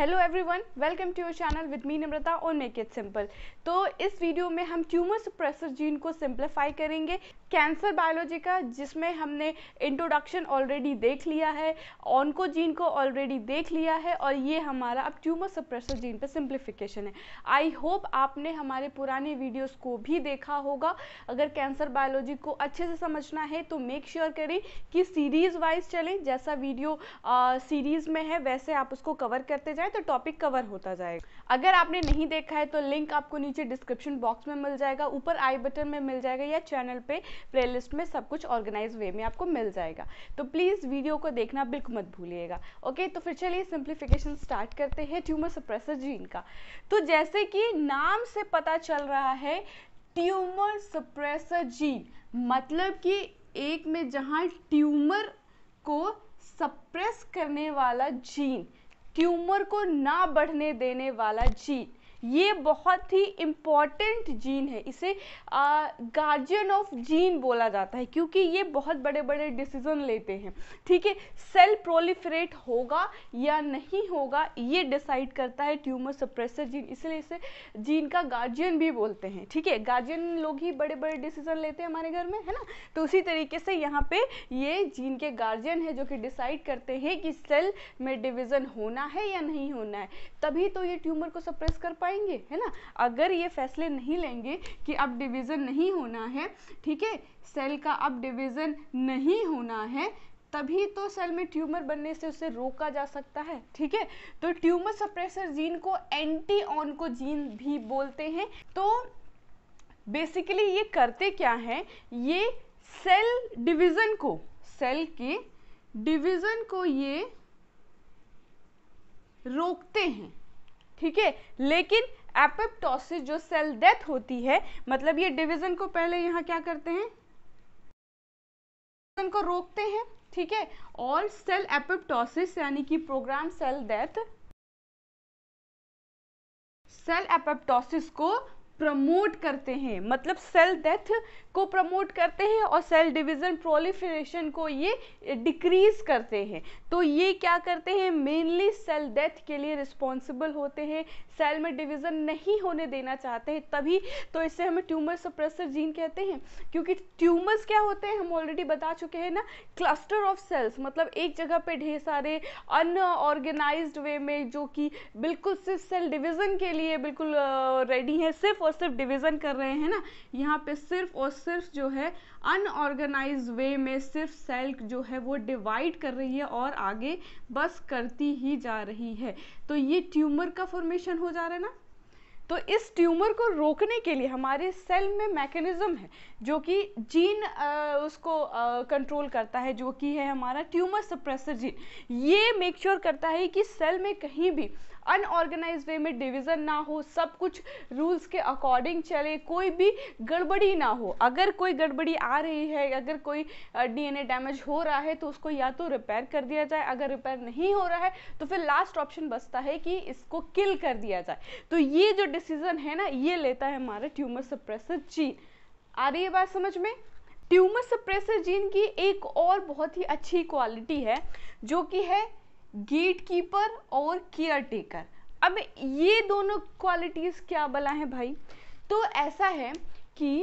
hello everyone welcome to your channel with me Namrata और make it simple तो इस वीडियो में हम ट्यूमर सुप्रेसर जीन को सिंप्लीफाई करेंगे कैंसर बायोलॉजी का जिसमें हमने इंट्रोडक्शन ऑलरेडी देख लिया है ऑनको जीन को ऑलरेडी देख लिया है और ये हमारा अब ट्यूमर सप्रेसर जीन पर सिंप्लीफिकेशन है आई होप आपने हमारे पुराने वीडियोज़ को भी देखा होगा अगर कैंसर बायोलॉजी को अच्छे से समझना है तो मेक श्योर sure करें कि सीरीज़ वाइज चलें जैसा वीडियो सीरीज़ में है वैसे आप उसको कवर करते जाएँ तो टॉपिक कवर होता जाएगा अगर आपने नहीं देखा है तो लिंक आपको नीचे डिस्क्रिप्शन बॉक्स में मिल जाएगा ऊपर आई बटन में मिल जाएगा या चैनल पे प्लेलिस्ट में सब कुछ ऑर्गेनाइज वे में आपको मिल जाएगा तो प्लीज़ वीडियो को देखना बिल्कुल मत भूलिएगा ओके तो फिर चलिए सिंप्लीफिकेशन स्टार्ट करते हैं ट्यूमर सप्रेसर जीन का तो जैसे कि नाम से पता चल रहा है ट्यूमर सप्रेसर जीन मतलब कि एक में जहाँ ट्यूमर को सप्रेस करने वाला जीन ट्यूमर को ना बढ़ने देने वाला जीन ये बहुत ही इम्पॉर्टेंट जीन है इसे गार्जियन ऑफ जीन बोला जाता है क्योंकि ये बहुत बड़े बड़े डिसीजन लेते हैं ठीक है सेल प्रोलिफरेट होगा या नहीं होगा ये डिसाइड करता है ट्यूमर सप्रेसर जीन इसलिए इसे जीन का गार्जियन भी बोलते हैं ठीक है गार्जियन लोग ही बड़े बड़े डिसीजन लेते हैं हमारे घर में है ना तो उसी तरीके से यहाँ पे ये जीन के गार्जियन है जो कि डिसाइड करते हैं कि सेल में डिविज़न होना है या नहीं होना है तभी तो ये ट्यूमर को सप्रेस कर पाए पाएंगे है ना अगर ये फैसले नहीं लेंगे कि अब डिवीज़न नहीं होना है ठीक है सेल का अब डिवीज़न नहीं होना है तभी तो सेल में ट्यूमर बनने से उसे रोका जा सकता है ठीक है तो ट्यूमर सप्रेसर जीन को एंटी ऑन को जीन भी बोलते हैं तो बेसिकली ये करते क्या है ये सेल डिवीज़न को सेल के डिवीज़न को ये रोकते हैं ठीक है लेकिन एपेप्टोसिस जो सेल डेथ होती है मतलब ये डिवीजन को पहले यहाँ क्या करते हैं को रोकते हैं ठीक है और सेल एपेप्टोसिस यानी कि programme cell death cell apoptosis को प्रमोट करते हैं मतलब सेल डेथ को प्रमोट करते हैं और सेल डिवीज़न प्रोलिफरेशन को ये डिक्रीज़ करते हैं तो ये क्या करते हैं मेनली सेल डेथ के लिए रिस्पॉन्सिबल होते हैं सेल में डिवीज़न नहीं होने देना चाहते हैं तभी तो इसे हमें ट्यूमर सप्रेसर जीन कहते हैं क्योंकि ट्यूमर्स क्या होते हैं हम ऑलरेडी बता चुके हैं ना क्लस्टर ऑफ सेल्स मतलब एक जगह पर ढेर सारे अनऑर्गेनाइज वे में जो कि बिल्कुल सिर्फ सेल डिवीज़न के लिए बिल्कुल रेडी है सिर्फ और सिर्फ डिवीज़न कर रहे हैं ना यहाँ पर सिर्फ और सिर्फ जो है अनऑर्गेनाइज वे में सिर्फ सेल जो है वो डिवाइड कर रही है और आगे बस करती ही जा रही है तो ये ट्यूमर का फॉर्मेशन हो जा रहा है ना तो इस ट्यूमर को रोकने के लिए हमारे सेल में मैकेनिज्म है जो कि जीन उसको कंट्रोल करता है जो कि है हमारा ट्यूमर सप्रेसर जीन ये मेक श्योर sure करता है कि सेल में कहीं भी अनऑर्गेनाइज वे में डिवीज़न ना हो सब कुछ रूल्स के अकॉर्डिंग चले कोई भी गड़बड़ी ना हो अगर कोई गड़बड़ी आ रही है अगर कोई डीएनए डैमेज हो रहा है तो उसको या तो रिपेयर कर दिया जाए अगर रिपेयर नहीं हो रहा है तो फिर लास्ट ऑप्शन बचता है कि इसको किल कर दिया जाए तो ये जो डिसीज़न है ना ये लेता है हमारा ट्यूमर सप्रेसर जीन आ रही है बात समझ में ट्यूमर सप्रेसर जीन की एक और बहुत ही अच्छी क्वालिटी है जो कि है गेट कीपर और केयर टेकर अब ये दोनों क्वालिटीज़ क्या बला हैं भाई तो ऐसा है कि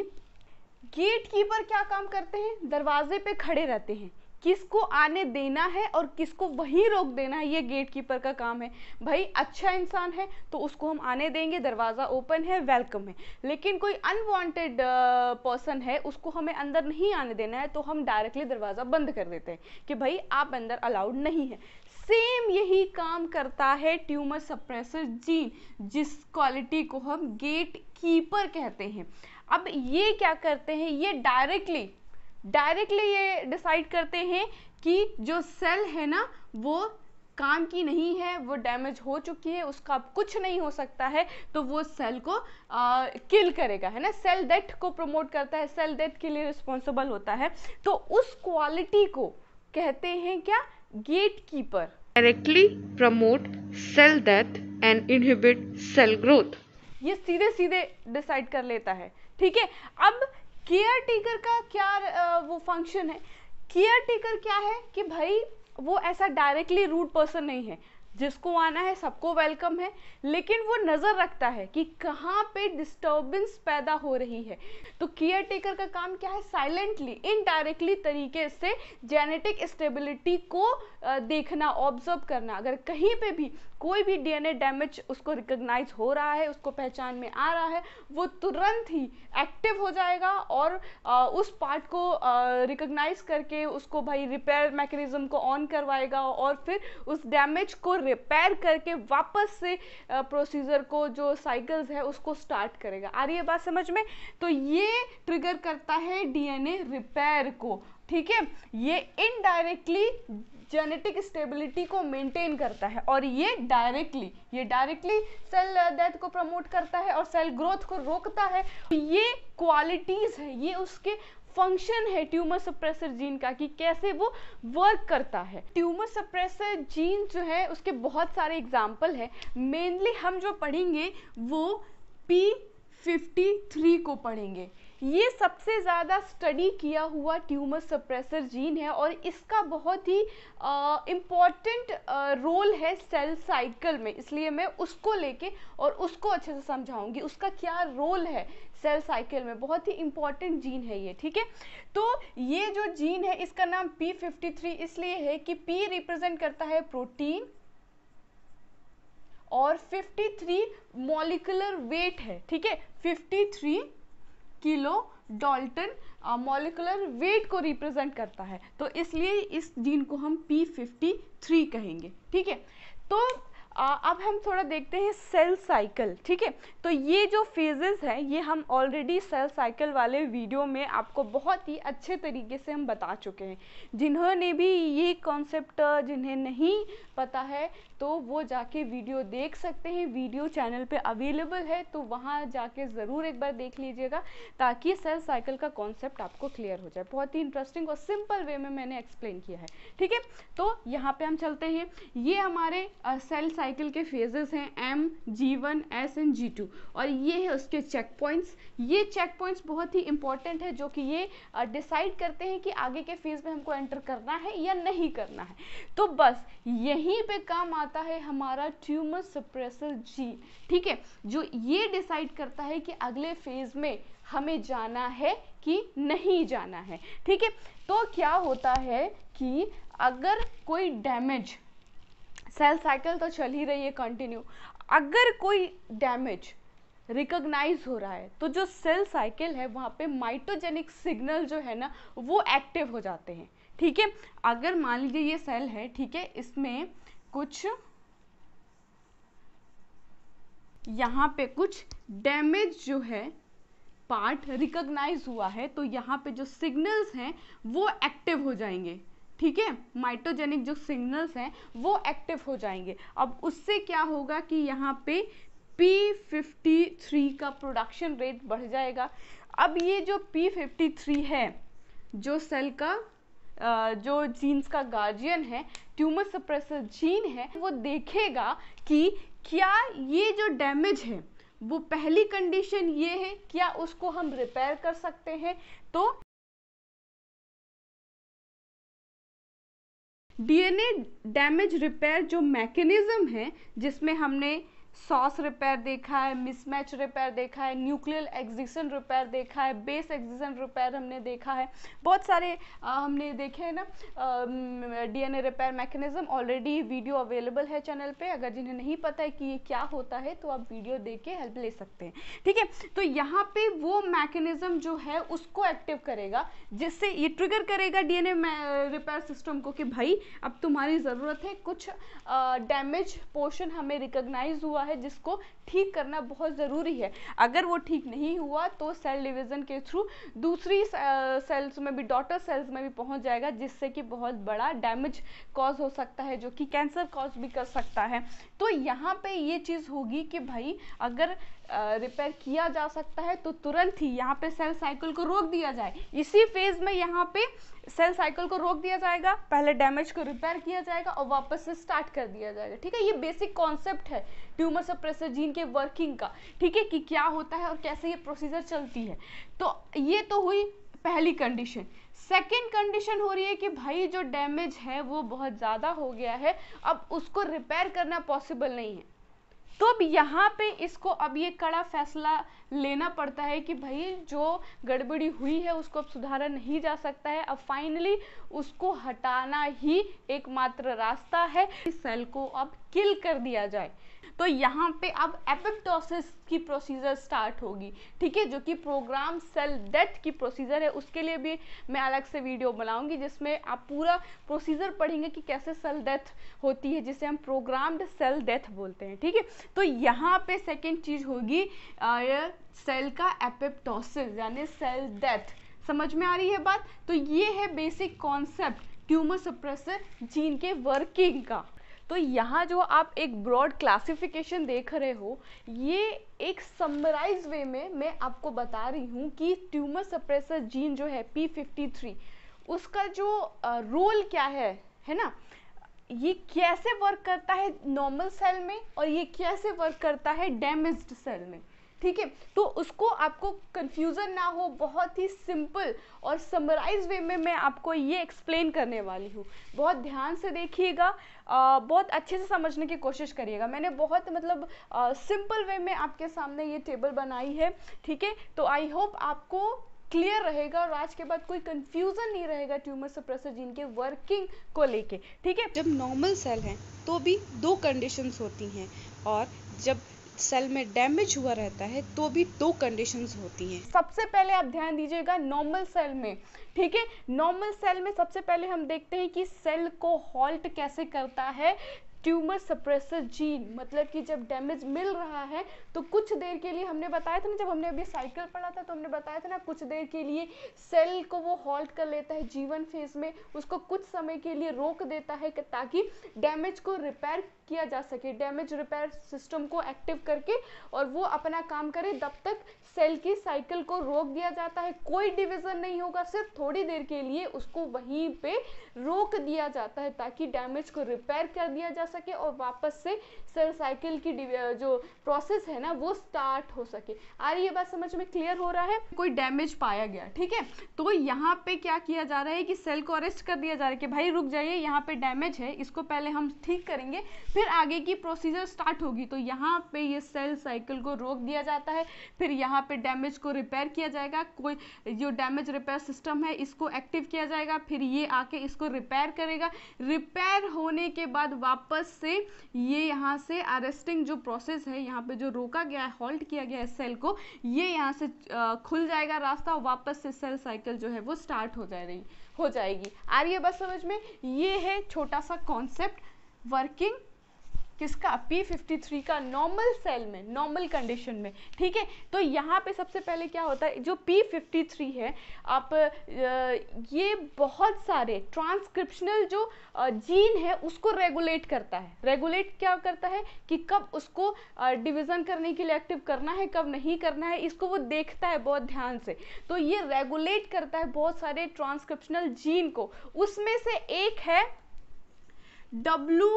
गेट कीपर क्या काम करते हैं दरवाजे पे खड़े रहते हैं किसको आने देना है और किसको वहीं रोक देना है ये गेट कीपर का काम है भाई अच्छा इंसान है तो उसको हम आने देंगे दरवाज़ा ओपन है वेलकम है लेकिन कोई अनवांटेड पर्सन है उसको हमें अंदर नहीं आने देना है तो हम डायरेक्टली दरवाज़ा बंद कर देते हैं कि भाई आप अंदर अलाउड नहीं है सेम यही काम करता है ट्यूमर सप्रेसर जीन जिस क्वालिटी को हम गेट कीपर कहते हैं अब ये क्या करते हैं ये डायरेक्टली डायरेक्टली ये डिसाइड करते हैं कि जो सेल है ना वो काम की नहीं है वो डैमेज हो चुकी है उसका अब कुछ नहीं हो सकता है तो वो सेल को आ, किल करेगा है ना सेल डेथ को प्रमोट करता है सेल डेथ के लिए रिस्पॉन्सिबल होता है तो उस क्वालिटी को कहते हैं क्या gate keeper directly promote cell death and inhibit cell growth ये सीधे सीधे डिसाइड कर लेता है ठीक है अब केयर टेकर का क्या वो फंक्शन है केयर टेकर क्या है कि भाई वो ऐसा डायरेक्टली रूट पर्सन नहीं है जिसको आना है सबको वेलकम है लेकिन वो नज़र रखता है कि कहाँ पे डिस्टरबेंस पैदा हो रही है तो केयर टेकर का काम क्या है साइलेंटली इनडायरेक्टली तरीके से जेनेटिक स्टेबिलिटी को देखना ऑब्जर्व करना अगर कहीं पे भी कोई भी डीएनए डैमेज उसको रिकग्नाइज हो रहा है उसको पहचान में आ रहा है वो तुरंत ही एक्टिव हो जाएगा और आ, उस पार्ट को रिकग्नाइज करके उसको भाई रिपेयर मैकेनिज्म को ऑन करवाएगा और फिर उस डैमेज को रिपेयर करके वापस से प्रोसीजर को जो साइकिल्स है उसको स्टार्ट करेगा आ रही है बात समझ में तो ये ट्रिगर करता है डीएनए रिपेयर को ठीक है ये इनडायरेक्टली जेनेटिक स्टेबिलिटी को मेंटेन करता है और ये डायरेक्टली ये डायरेक्टली सेल डेथ को प्रमोट करता है और सेल ग्रोथ को रोकता है ये क्वालिटीज़ है ये उसके फंक्शन है ट्यूमर सप्रेसर जीन का कि कैसे वो वर्क करता है ट्यूमर सप्रेसर जीन जो है उसके बहुत सारे एग्जाम्पल है मेनली हम जो पढ़ेंगे वो पी फिफ्टी थ्री को पढ़ेंगे ये सबसे ज़्यादा स्टडी किया हुआ ट्यूमर सप्रेसर जीन है और इसका बहुत ही इम्पॉर्टेंट रोल है सेल साइकिल में इसलिए मैं उसको लेके और उसको अच्छे से समझाऊंगी उसका क्या रोल है सेल साइकिल में बहुत ही इम्पॉर्टेंट जीन है ये ठीक है तो ये जो जीन है इसका नाम थ्री इसलिए है कि पी रिप्रेजेंट करता है प्रोटीन और 53 मॉलिकुलर वेट है ठीक है 53 किलो डॉल्टन मॉलिकुलर वेट को रिप्रेजेंट करता है तो इसलिए इस जीन को हम पी फिफ्टी थ्री कहेंगे ठीक है तो आ, अब हम थोड़ा देखते हैं सेल साइकिल ठीक है तो ये जो फेजेस हैं ये हम ऑलरेडी सेल साइकिल वाले वीडियो में आपको बहुत ही अच्छे तरीके से हम बता चुके हैं जिन्होंने भी ये कॉन्सेप्ट जिन्हें नहीं पता है तो वो जाके वीडियो देख सकते हैं वीडियो चैनल पे अवेलेबल है तो वहाँ जाके ज़रूर एक बार देख लीजिएगा ताकि सेल साइकिल का कॉन्सेप्ट आपको क्लियर हो जाए बहुत ही इंटरेस्टिंग और सिंपल वे में मैंने एक्सप्लेन किया है ठीक है तो यहाँ पे हम चलते हैं ये हमारे सेल साइकिल के फेजेस हैं M G one S and G two और ये है उसके चेक पॉइंट्स ये चेक पॉइंट्स बहुत ही इंपॉर्टेंट है जो कि ये डिसाइड करते हैं कि आगे के फेज में हमको एंटर करना है या नहीं करना है तो बस यहीं पर काम आता है हमारा ट्यूमर सप्रेसर जी ठीक है जो ये डिसाइड करता है कि अगले फेज में हमें जाना है कि नहीं जाना है ठीक है तो क्या होता है कि अगर कोई डैमेज सेल साइकिल तो चल ही रही है कंटिन्यू अगर कोई डैमेज रिकग्नाइज हो रहा है तो जो सेल साइकिल है वहाँ पे माइटोजेनिक सिग्नल जो है ना वो एक्टिव हो जाते हैं ठीक है अगर मान लीजिए ये सेल है ठीक है इसमें कुछ यहाँ पे कुछ डैमेज जो है पार्ट रिकग्नाइज हुआ है तो यहाँ पे जो सिग्नल्स हैं वो एक्टिव हो जाएंगे ठीक है माइटोजेनिक जो सिग्नल्स हैं वो एक्टिव हो जाएंगे अब उससे क्या होगा कि यहाँ पे P53 का प्रोडक्शन रेट बढ़ जाएगा अब ये जो P53 है जो सेल का जो जीन्स का गार्जियन है ट्यूमर सप्रेसर जीन है वो देखेगा कि क्या ये जो डैमेज है वो पहली कंडीशन ये है क्या उसको हम रिपेयर कर सकते हैं तो डीएनए डैमेज रिपेयर जो मैकेनिज्म है जिसमें हमने सॉस रिपेयर देखा है मिसमैच रिपेयर देखा है न्यूक्लियर एग्जिशन रिपेयर देखा है बेस एग्जिशन रिपेयर हमने देखा है बहुत सारे आ, हमने देखे हैं ना DNA repair mechanism already video available है चैनल पे अगर जिन्हें नहीं पता है कि ये क्या होता है तो आप वीडियो देख के हेल्प ले सकते हैं ठीक है तो यहाँ पर वो मैकेनिज़म जो है उसको एक्टिव करेगा जिससे ये ट्रिगर करेगा डी रिपेयर सिस्टम को कि भाई अब तुम्हारी ज़रूरत है कुछ डैमेज पोर्शन हमें रिकग्नाइज हुआ है जिसको ठीक करना बहुत ज़रूरी है अगर वो ठीक नहीं हुआ तो सेल डिवीज़न के थ्रू दूसरी सेल्स में भी डॉटर सेल्स में भी पहुंच जाएगा जिससे कि बहुत बड़ा डैमेज कॉज हो सकता है जो कि कैंसर कॉज भी कर सकता है तो यहाँ पर ये चीज़ होगी कि भाई अगर रिपेयर किया जा सकता है तो तुरंत ही यहाँ पे सेल साइकिल को रोक दिया जाए इसी फेज़ में यहाँ पे सेल साइकिल को रोक दिया जाएगा पहले डैमेज को रिपेयर किया जाएगा और वापस से स्टार्ट कर दिया जाएगा ठीक है ये बेसिक कॉन्सेप्ट है ट्यूमर सप्रेसर जीन के वर्किंग का ठीक है कि क्या होता है और कैसे ये प्रोसीजर चलती है तो ये तो हुई पहली कंडीशन सेकेंड कंडीशन हो रही है कि भाई जो डैमेज है वो बहुत ज़्यादा हो गया है अब उसको रिपेयर करना पॉसिबल नहीं है तो अब यहाँ पे इसको अब ये कड़ा फैसला लेना पड़ता है कि भाई जो गड़बड़ी हुई है उसको अब सुधारा नहीं जा सकता है अब फाइनली उसको हटाना ही एकमात्र रास्ता है इस सेल को अब किल कर दिया जाए तो यहाँ पे अब एपिप्टोसिस की प्रोसीजर स्टार्ट होगी ठीक है जो कि प्रोग्राम सेल डेथ की प्रोसीजर है उसके लिए भी मैं अलग से वीडियो बनाऊंगी जिसमें आप पूरा प्रोसीजर पढ़ेंगे कि कैसे सेल डेथ होती है जिसे हम प्रोग्राम्ड सेल डेथ बोलते हैं ठीक है तो यहाँ पे सेकेंड चीज़ होगी सेल का एपिप्टोसिस यानी सेल डेथ समझ में आ रही है बात तो ये है basic concept tumour suppressor gene के वर्किंग का तो यहाँ जो आप एक ब्रॉड क्लासिफिकेशन देख रहे हो ये एक समराइज वे में मैं आपको बता रही हूँ कि ट्यूमर सप्रेसर जीन जो है पी फिफ्टी थ्री उसका जो रोल क्या है है ना ये कैसे वर्क करता है नॉर्मल सेल में और ये कैसे वर्क करता है डैमेज्ड सेल में ठीक है तो उसको आपको कन्फ्यूज़न ना हो बहुत ही सिंपल और समराइज वे में मैं आपको ये एक्सप्लेन करने वाली हूँ बहुत ध्यान से देखिएगा बहुत अच्छे से समझने की कोशिश करिएगा मैंने बहुत मतलब सिंपल वे में आपके सामने ये टेबल बनाई है ठीक है तो आई होप आपको क्लियर रहेगा और आज के बाद कोई कंफ्यूजन नहीं रहेगा ट्यूमर सप्रेसर जीन के वर्किंग को लेके ठीक है जब नॉर्मल सेल हैं तो भी दो कंडीशंस होती हैं और जब सेल में डैमेज हुआ रहता है तो भी दो कंडीशंस होती हैं सबसे पहले आप ध्यान दीजिएगा नॉर्मल सेल में ठीक है नॉर्मल सेल में सबसे पहले हम देखते हैं कि सेल को हॉल्ट कैसे करता है ट्यूमर सप्रेसर जीन मतलब कि जब डैमेज मिल रहा है तो कुछ देर के लिए हमने बताया था ना जब हमने अभी साइकिल पढ़ा था तो हमने बताया था ना कुछ देर के लिए सेल को वो हॉल्ट कर लेता है जीवन फेज में उसको कुछ समय के लिए रोक देता है ताकि डैमेज को रिपेयर किया जा सके डैमेज रिपेयर सिस्टम को एक्टिव करके और वो अपना काम करे तब तक सेल की साइकिल को रोक दिया जाता है कोई डिवीजन नहीं होगा सिर्फ थोड़ी देर के लिए उसको वहीं पे रोक दिया जाता है ताकि डैमेज को रिपेयर कर दिया जा सके और वापस से सेल साइकिल की जो प्रोसेस है ना वो स्टार्ट हो सके आ रही ये बात समझ में क्लियर हो रहा है कोई डैमेज पाया गया ठीक है तो यहाँ पे क्या किया जा रहा है कि सेल को अरेस्ट कर दिया जा रहा है कि भाई रुक जाइए यहाँ पे डैमेज है इसको पहले हम ठीक करेंगे फिर आगे की प्रोसीजर स्टार्ट होगी तो यहाँ पे ये सेल साइकिल को रोक दिया जाता है फिर यहाँ पे डैमेज को रिपेयर किया जाएगा कोई जो डैमेज रिपेयर सिस्टम है इसको एक्टिव किया जाएगा फिर ये आके इसको रिपेयर करेगा रिपेयर होने के बाद वापस से ये यहाँ से अरेस्टिंग जो प्रोसेस है यहाँ पे जो रोका गया है हॉल्ट किया गया है सेल को ये यहाँ से खुल जाएगा रास्ता वापस से सेल साइकिल जो है वो स्टार्ट हो जाएगी हो जाएगी आ रही है बस समझ में ये है छोटा सा कॉन्सेप्ट वर्किंग किसका P53 का नॉर्मल सेल में नॉर्मल कंडीशन में ठीक है तो यहाँ पे सबसे पहले क्या होता है जो P53 है आप ये बहुत सारे ट्रांसक्रिप्शनल जो जीन है उसको रेगुलेट करता है रेगुलेट क्या करता है कि कब उसको डिवीज़न करने के लिए एक्टिव करना है कब नहीं करना है इसको वो देखता है बहुत ध्यान से तो ये रेगुलेट करता है बहुत सारे ट्रांसक्रिप्शनल जीन को उसमें से एक है डब्ल्यू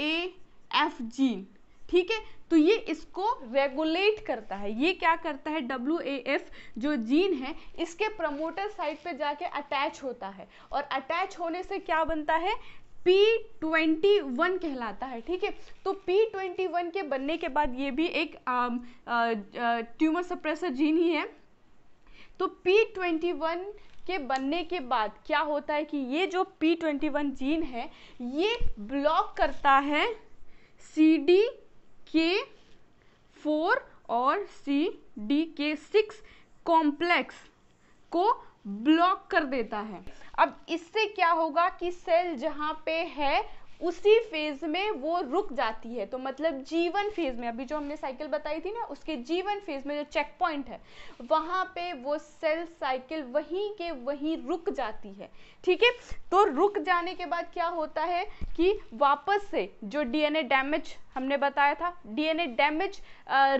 ए एफ जीन ठीक है तो ये इसको रेगुलेट करता है ये क्या करता है डब्ल्यू ए एफ जो जीन है इसके प्रमोटर साइड पे जाके अटैच होता है और अटैच होने से क्या बनता है पी ट्वेंटी वन कहलाता है ठीक है तो पी ट्वेंटी वन के बनने के बाद ये भी एक ट्यूमर सप्रेसर जीन ही है तो पी ट्वेंटी वन के बनने के बाद क्या होता है कि ये जो पी ट्वेंटी वन जीन है ये ब्लॉक करता है सी डी के फोर और C D K six complex को ब्लॉक कर देता है अब इससे क्या होगा कि सेल जहाँ पे है उसी फेज में वो रुक जाती है तो मतलब जीवन फेज में अभी जो हमने साइकिल बताई थी ना उसके जीवन फेज में जो चेक पॉइंट है वहां पे वो सेल साइकिल वहीं के वहीं रुक जाती है ठीक है तो रुक जाने के बाद क्या होता है कि वापस से जो डीएनए डैमेज हमने बताया था डीएनए डैमेज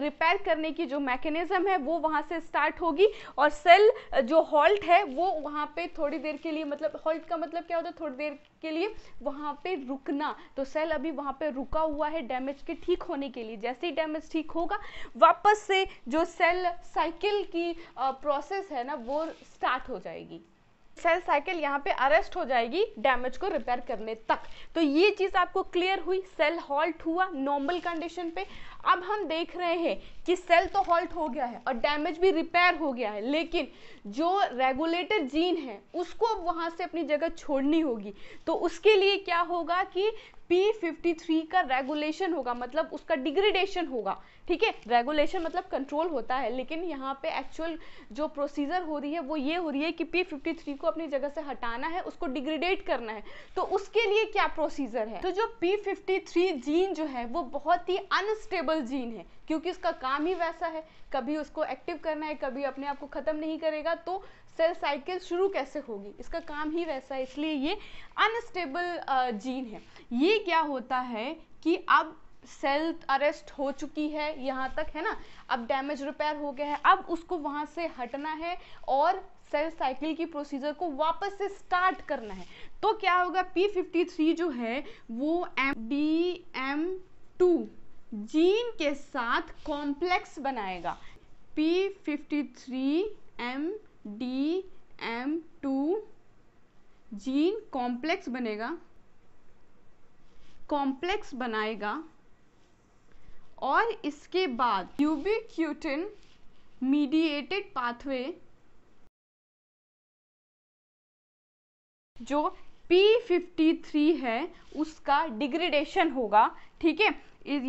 रिपेयर करने की जो मैकेनिज्म है वो वहाँ से स्टार्ट होगी और सेल जो हॉल्ट है वो वहाँ पे थोड़ी देर के लिए मतलब हॉल्ट का मतलब क्या होता है थोड़ी देर के लिए वहाँ पे रुकना तो सेल अभी वहाँ पे रुका हुआ है डैमेज के ठीक होने के लिए जैसे ही डैमेज ठीक होगा वापस से जो सेल साइकिल की प्रोसेस है ना वो स्टार्ट हो जाएगी सेल साइकिल यहाँ पे अरेस्ट हो जाएगी डैमेज को रिपेयर करने तक तो ये चीज़ आपको क्लियर हुई सेल हॉल्ट हुआ नॉर्मल कंडीशन पे अब हम देख रहे हैं कि सेल तो हॉल्ट हो गया है और डैमेज भी रिपेयर हो गया है लेकिन जो रेगुलेटर जीन है उसको वहाँ से अपनी जगह छोड़नी होगी तो उसके लिए क्या होगा कि P53 का रेगुलेशन होगा मतलब उसका डिग्रेडेशन होगा ठीक है रेगुलेशन मतलब कंट्रोल होता है लेकिन यहाँ पे एक्चुअल जो प्रोसीजर हो रही है वो ये हो रही है कि P53 को अपनी जगह से हटाना है उसको डिग्रेडेट करना है तो उसके लिए क्या प्रोसीजर है तो जो P53 जीन जो है वो बहुत ही अनस्टेबल जीन है क्योंकि उसका काम ही वैसा है कभी उसको एक्टिव करना है कभी अपने आप को ख़त्म नहीं करेगा तो सेल साइकिल शुरू कैसे होगी इसका काम ही वैसा है इसलिए ये अनस्टेबल जीन है ये क्या होता है कि अब सेल अरेस्ट हो चुकी है यहाँ तक है ना अब डैमेज रिपेयर हो गया है अब उसको वहाँ से हटना है और सेल साइकिल की प्रोसीजर को वापस से स्टार्ट करना है तो क्या होगा पी फिफ्टी थ्री जो है वो M D M two gene के साथ कॉम्प्लेक्स बनाएगा P fifty three M D M two gene complex बनेगा कॉम्प्लेक्स बनाएगा और इसके बाद यूबिक्यूटिन मीडिएटेड पाथवे जो P53 है उसका डिग्रेडेशन होगा ठीक है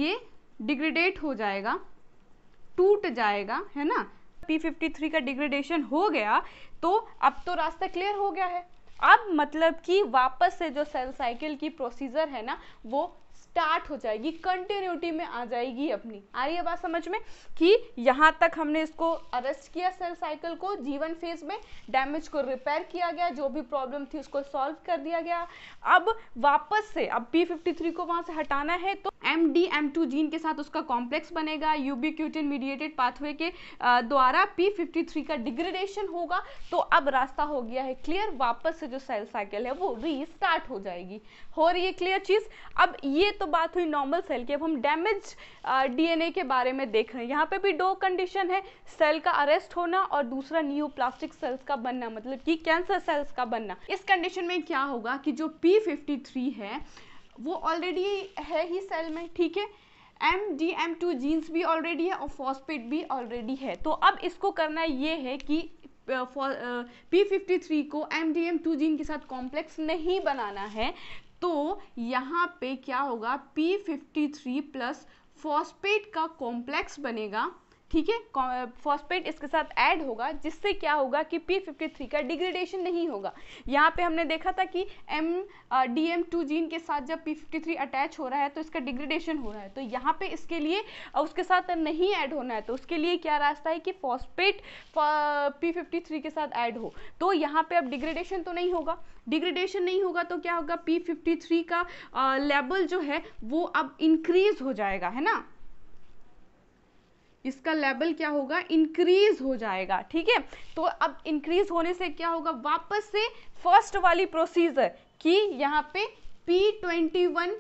ये डिग्रेडेट हो जाएगा टूट जाएगा है ना P53 फिफ्टी थ्री का डिग्रेडेशन हो गया तो अब तो रास्ता क्लियर हो गया है अब मतलब कि वापस से जो सेल साइकिल की प्रोसीजर है ना वो स्टार्ट हो जाएगी कंटिन्यूटी में आ जाएगी अपनी आ रही है बात समझ में कि यहाँ तक हमने इसको अरेस्ट किया सेल साइकिल को जीवन फेज में डैमेज को रिपेयर किया गया जो भी प्रॉब्लम थी उसको सॉल्व कर दिया गया अब वापस से अब पी फिफ्टी थ्री को वहाँ से हटाना है तो M D M two gene के साथ उसका कॉम्प्लेक्स बनेगा यूबीक्यूटिन मीडिएटेड पाथवे के द्वारा पी फिफ्टी थ्री का डिग्रेडेशन होगा तो अब रास्ता हो गया है क्लियर वापस से जो सेल साइकिल है वो रीस्टार्ट हो जाएगी हो रही है क्लियर चीज़ अब ये तो तो बात हुई नॉर्मल सेल की अब हम डैमेज डीएनए के बारे में देख रहे हैं यहाँ पे भी दो कंडीशन है सेल का अरेस्ट होना और दूसरा न्यू प्लास्टिक सेल्स का बनना मतलब कि कैंसर सेल्स का बनना इस कंडीशन में क्या होगा कि जो पी फिफ्टी है वो ऑलरेडी है ही सेल में ठीक है M D M two genes भी ऑलरेडी है और फॉस्पेट भी ऑलरेडी है तो अब इसको करना ये है कि पी फिफ्टी थ्री को M D M two gene के साथ कॉम्प्लेक्स नहीं बनाना है तो यहाँ पे क्या होगा P53 प्लस फॉस्पेट का कॉम्प्लेक्स बनेगा ठीक है फॉस्पेट इसके साथ ऐड होगा जिससे क्या होगा कि पी फिफ्टी थ्री का डिग्रेडेशन नहीं होगा यहाँ पे हमने देखा था कि M D M two gene के साथ जब पी फिफ्टी थ्री अटैच हो रहा है तो इसका डिग्रेडेशन हो रहा है तो यहाँ पे इसके लिए उसके साथ नहीं ऐड होना है तो उसके लिए क्या रास्ता है कि फॉस्पेट पी थ्री के साथ ऐड हो तो यहाँ पे अब डिग्रेडेशन तो नहीं होगा डिग्रेडेशन नहीं होगा तो क्या होगा थ्री का लेवल जो है वो अब इंक्रीज हो जाएगा है ना इसका लेवल क्या होगा इंक्रीज हो जाएगा ठीक है तो अब इंक्रीज होने से क्या होगा वापस से फर्स्ट वाली प्रोसीजर कि यहाँ पे पी ट्वेंटी वन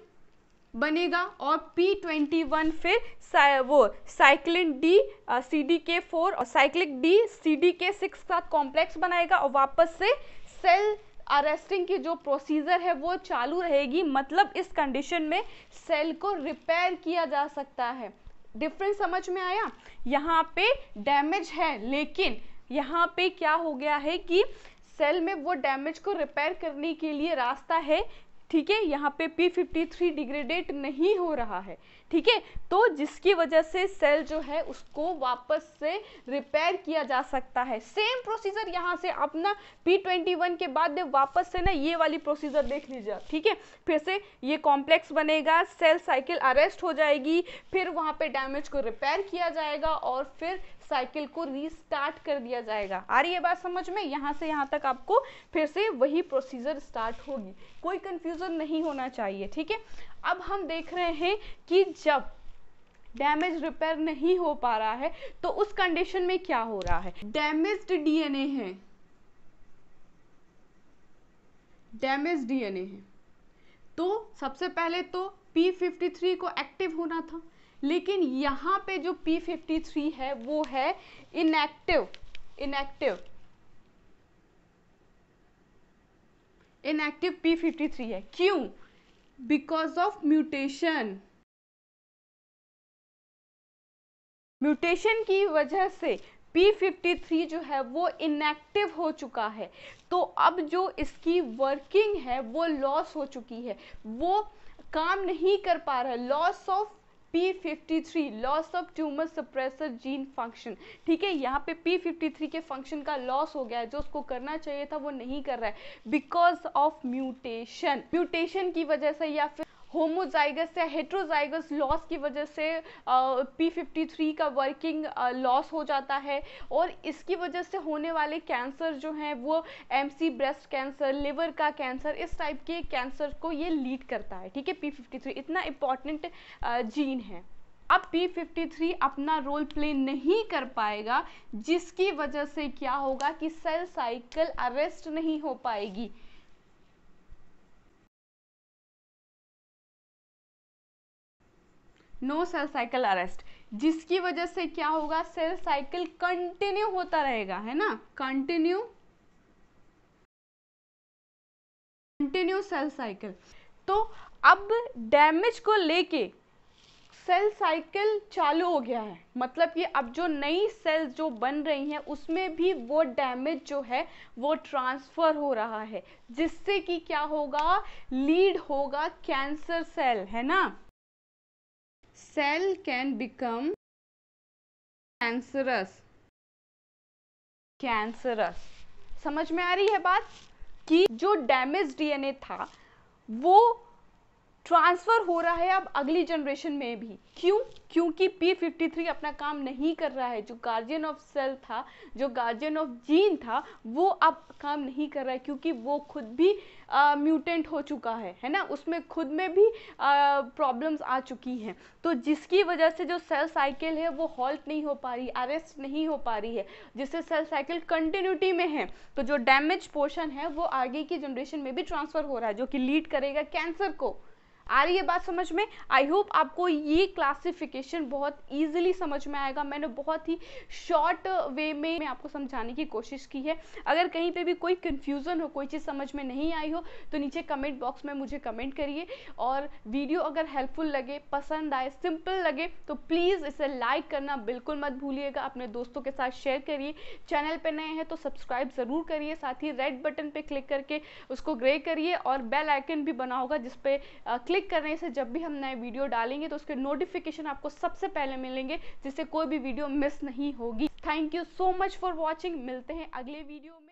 बनेगा और पी ट्वेंटी वन फिर सा, वो cyclin D C D K four और cyclic D C D K six के साथ कॉम्प्लेक्स बनाएगा और वापस से सेल अरेस्टिंग की जो प्रोसीजर है वो चालू रहेगी मतलब इस कंडीशन में सेल को रिपेयर किया जा सकता है डिफरेंस समझ में आया यहाँ पे डैमेज है लेकिन यहाँ पे क्या हो गया है कि सेल में वो डैमेज को रिपेयर करने के लिए रास्ता है ठीक है यहाँ पे P53 डिग्रेडेट नहीं हो रहा है ठीक है तो जिसकी वजह से सेल जो है उसको वापस से रिपेयर किया जा सकता है सेम प्रोसीजर यहाँ से अपना पी ट्वेंटी वन के बाद वापस से ना ये वाली प्रोसीजर देख लीजिए ठीक है फिर से ये कॉम्प्लेक्स बनेगा सेल साइकिल अरेस्ट हो जाएगी फिर वहाँ पे डैमेज को रिपेयर किया जाएगा और फिर साइकिल को रीस्टार्ट कर दिया जाएगा आ रही है बात समझ में यहाँ से यहाँ तक आपको फिर से वही प्रोसीजर स्टार्ट होगी कोई कंफ्यूजन नहीं होना चाहिए ठीक है अब हम देख रहे हैं कि जब डैमेज रिपेयर नहीं हो पा रहा है तो उस कंडीशन में क्या हो रहा है डैमेज्ड डीएनए है डैमेज डीएनए है तो सबसे पहले तो P53 को एक्टिव होना था लेकिन यहाँ पे जो पी फिफ्टी थ्री है वो है inactive inactive inactive P fifty three है क्यों बिकॉज ऑफ म्यूटेशन म्यूटेशन की वजह से P53 जो है वो इनएक्टिव हो चुका है तो अब जो इसकी वर्किंग है वो लॉस हो चुकी है वो काम नहीं कर पा रहा loss of P53 loss of tumour suppressor gene function ठीक है यहाँ पे P53 के फंक्शन का लॉस हो गया है जो उसको करना चाहिए था वो नहीं कर रहा है बिकॉज ऑफ म्यूटेशन म्यूटेशन की वजह से या फिर होमोजाइगस या हेट्रोजाइगस लॉस की वजह से पी फिफ्टी थ्री का वर्किंग लॉस हो जाता है और इसकी वजह से होने वाले कैंसर जो हैं वो M C breast cancer liver का कैंसर इस टाइप के कैंसर को ये लीड करता है ठीक है पी फिफ्टी थ्री इतना इम्पॉर्टेंट जीन है अब पी फिफ्टी थ्री अपना रोल प्ले नहीं कर पाएगा जिसकी वजह से क्या होगा कि सेल साइकिल अरेस्ट नहीं हो पाएगी नो सेल साइकिल अरेस्ट जिसकी वजह से क्या होगा सेल साइकिल कंटिन्यू होता रहेगा है ना कंटिन्यू कंटिन्यू सेल साइकिल तो अब डैमेज को लेके सेल साइकिल चालू हो गया है मतलब कि अब जो नई सेल्स जो बन रही हैं उसमें भी वो डैमेज जो है वो ट्रांसफ़र हो रहा है जिससे कि क्या होगा लीड होगा कैंसर सेल है ना cell can become cancerous cancerous समझ में आ रही है बात कि जो डैमेज डीएनए था वो ट्रांसफ़र हो रहा है अब अगली जनरेशन में भी क्यों क्योंकि पी फिफ्टी थ्री अपना काम नहीं कर रहा है जो गार्जियन ऑफ सेल था जो गार्जियन ऑफ जीन था वो अब काम नहीं कर रहा है क्योंकि वो खुद भी म्यूटेंट हो चुका है है ना उसमें खुद में भी प्रॉब्लम्स आ चुकी हैं तो जिसकी वजह से जो सेल साइकिल है वो हॉल्ट नहीं हो पा रही अरेस्ट नहीं हो पा रही है जिससे सेल साइकिल कंटिन्यूटी में है तो जो डैमेज पोर्शन है वो आगे की जनरेशन में भी ट्रांसफ़र हो रहा है जो कि लीड करेगा कैंसर को आ रही है बात समझ में आई होप आपको ये क्लासिफिकेशन बहुत ईजिली समझ में आएगा मैंने बहुत ही शॉर्ट वे में मैं आपको समझाने की कोशिश की है अगर कहीं पे भी कोई कन्फ्यूज़न हो कोई चीज़ समझ में नहीं आई हो तो नीचे कमेंट बॉक्स में मुझे कमेंट करिए और वीडियो अगर हेल्पफुल लगे पसंद आए सिंपल लगे तो प्लीज़ इसे लाइक करना बिल्कुल मत भूलिएगा अपने दोस्तों के साथ शेयर करिए चैनल पर नए हैं तो सब्सक्राइब ज़रूर करिए साथ ही रेड बटन पर क्लिक करके उसको ग्रे करिए और बेल आइकन भी बना होगा जिसपे क्लिक क्लिक करने से जब भी हम नए वीडियो डालेंगे तो उसके नोटिफिकेशन आपको सबसे पहले मिलेंगे जिससे कोई भी वीडियो मिस नहीं होगी thank you so much for watching मिलते हैं अगले वीडियो में